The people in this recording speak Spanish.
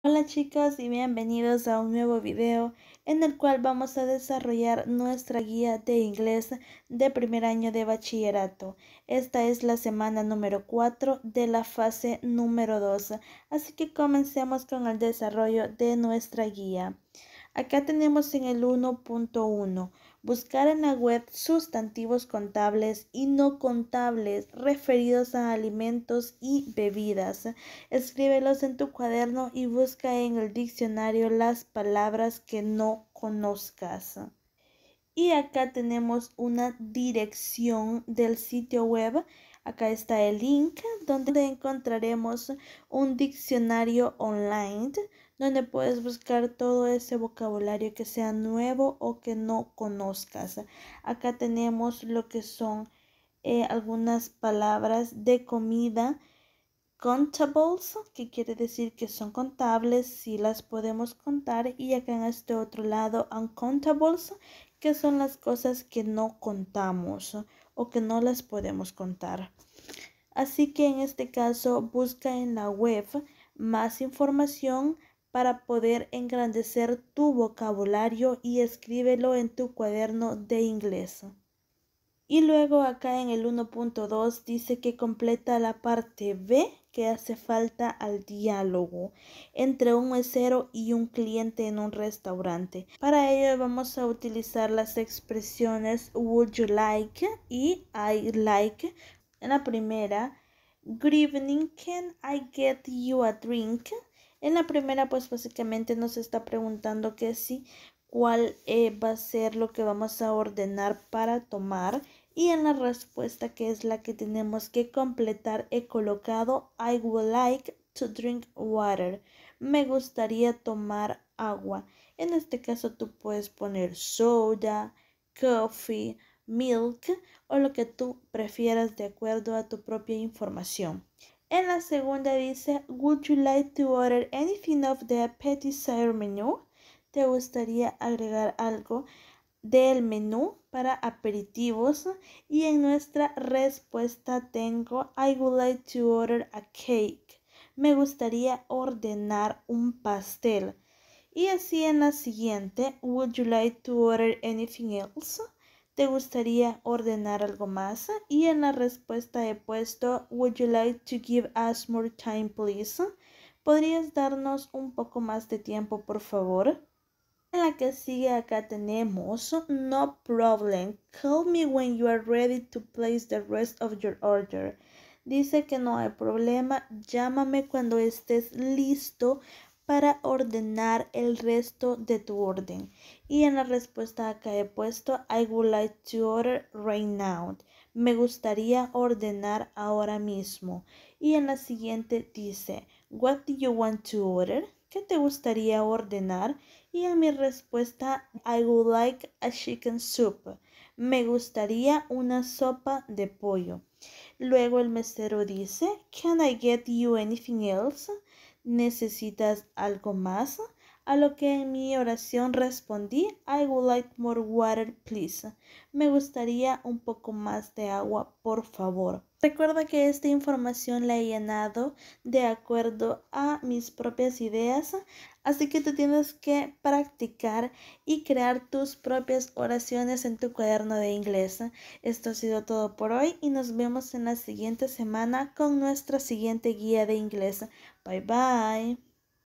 Hola chicos y bienvenidos a un nuevo video en el cual vamos a desarrollar nuestra guía de inglés de primer año de bachillerato. Esta es la semana número 4 de la fase número 2, así que comencemos con el desarrollo de nuestra guía. Acá tenemos en el 1.1, buscar en la web sustantivos contables y no contables referidos a alimentos y bebidas. Escríbelos en tu cuaderno y busca en el diccionario las palabras que no conozcas. Y acá tenemos una dirección del sitio web Acá está el link donde encontraremos un diccionario online donde puedes buscar todo ese vocabulario que sea nuevo o que no conozcas. Acá tenemos lo que son eh, algunas palabras de comida. countables, que quiere decir que son contables, si las podemos contar. Y acá en este otro lado, uncountables, que son las cosas que no contamos o que no las podemos contar. Así que en este caso busca en la web más información para poder engrandecer tu vocabulario y escríbelo en tu cuaderno de inglés. Y luego acá en el 1.2 dice que completa la parte B que hace falta al diálogo entre un mesero y un cliente en un restaurante. Para ello vamos a utilizar las expresiones would you like y I like. En la primera, good evening, can I get you a drink? En la primera pues básicamente nos está preguntando que sí cuál eh, va a ser lo que vamos a ordenar para tomar y en la respuesta que es la que tenemos que completar he colocado I would like to drink water. Me gustaría tomar agua. En este caso tú puedes poner soda, coffee, milk o lo que tú prefieras de acuerdo a tu propia información. En la segunda dice, Would you like to order anything of the appetizer menu? ¿Te gustaría agregar algo del menú para aperitivos y en nuestra respuesta tengo I would like to order a cake. Me gustaría ordenar un pastel. Y así en la siguiente, would you like to order anything else? ¿Te gustaría ordenar algo más? Y en la respuesta he puesto, would you like to give us more time, please? ¿Podrías darnos un poco más de tiempo, por favor? En la que sigue acá tenemos No problem. Call me when you are ready to place the rest of your order. Dice que no hay problema. Llámame cuando estés listo para ordenar el resto de tu orden. Y en la respuesta acá he puesto I would like to order right now. Me gustaría ordenar ahora mismo. Y en la siguiente dice What do you want to order? ¿Qué te gustaría ordenar? Y a mi respuesta, I would like a chicken soup. Me gustaría una sopa de pollo. Luego el mesero dice, Can I get you anything else? ¿Necesitas algo más? a lo que en mi oración respondí, I would like more water, please. Me gustaría un poco más de agua, por favor. Recuerda que esta información la he llenado de acuerdo a mis propias ideas, así que tú tienes que practicar y crear tus propias oraciones en tu cuaderno de inglés. Esto ha sido todo por hoy y nos vemos en la siguiente semana con nuestra siguiente guía de inglés. Bye bye.